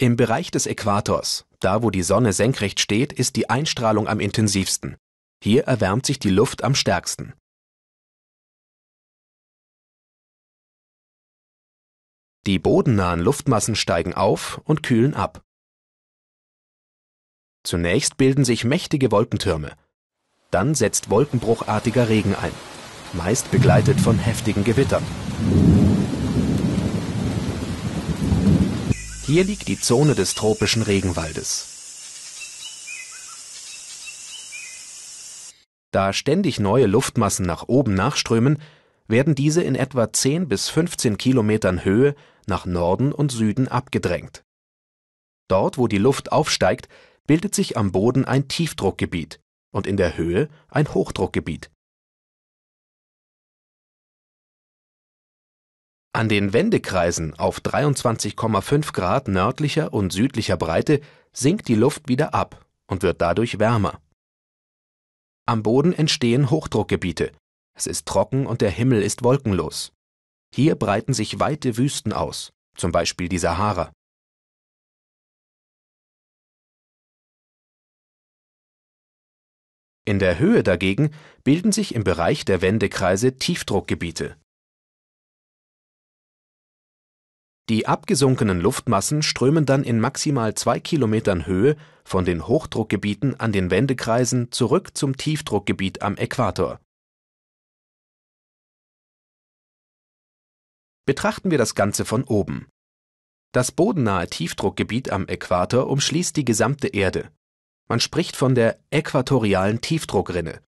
Im Bereich des Äquators, da wo die Sonne senkrecht steht, ist die Einstrahlung am intensivsten. Hier erwärmt sich die Luft am stärksten. Die bodennahen Luftmassen steigen auf und kühlen ab. Zunächst bilden sich mächtige Wolkentürme. Dann setzt wolkenbruchartiger Regen ein, meist begleitet von heftigen Gewittern. Hier liegt die Zone des tropischen Regenwaldes. Da ständig neue Luftmassen nach oben nachströmen, werden diese in etwa 10 bis 15 Kilometern Höhe nach Norden und Süden abgedrängt. Dort, wo die Luft aufsteigt, bildet sich am Boden ein Tiefdruckgebiet und in der Höhe ein Hochdruckgebiet. An den Wendekreisen auf 23,5 Grad nördlicher und südlicher Breite sinkt die Luft wieder ab und wird dadurch wärmer. Am Boden entstehen Hochdruckgebiete. Es ist trocken und der Himmel ist wolkenlos. Hier breiten sich weite Wüsten aus, zum Beispiel die Sahara. In der Höhe dagegen bilden sich im Bereich der Wendekreise Tiefdruckgebiete, Die abgesunkenen Luftmassen strömen dann in maximal zwei Kilometern Höhe von den Hochdruckgebieten an den Wendekreisen zurück zum Tiefdruckgebiet am Äquator. Betrachten wir das Ganze von oben. Das bodennahe Tiefdruckgebiet am Äquator umschließt die gesamte Erde. Man spricht von der äquatorialen Tiefdruckrinne